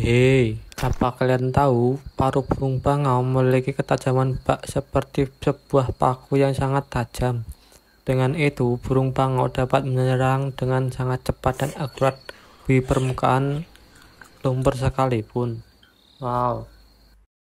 Hei, apa kalian tahu paruh burung bangau memiliki ketajaman bak seperti sebuah paku yang sangat tajam. Dengan itu, burung bangau dapat menyerang dengan sangat cepat dan akurat di permukaan lumpur sekalipun. Wow,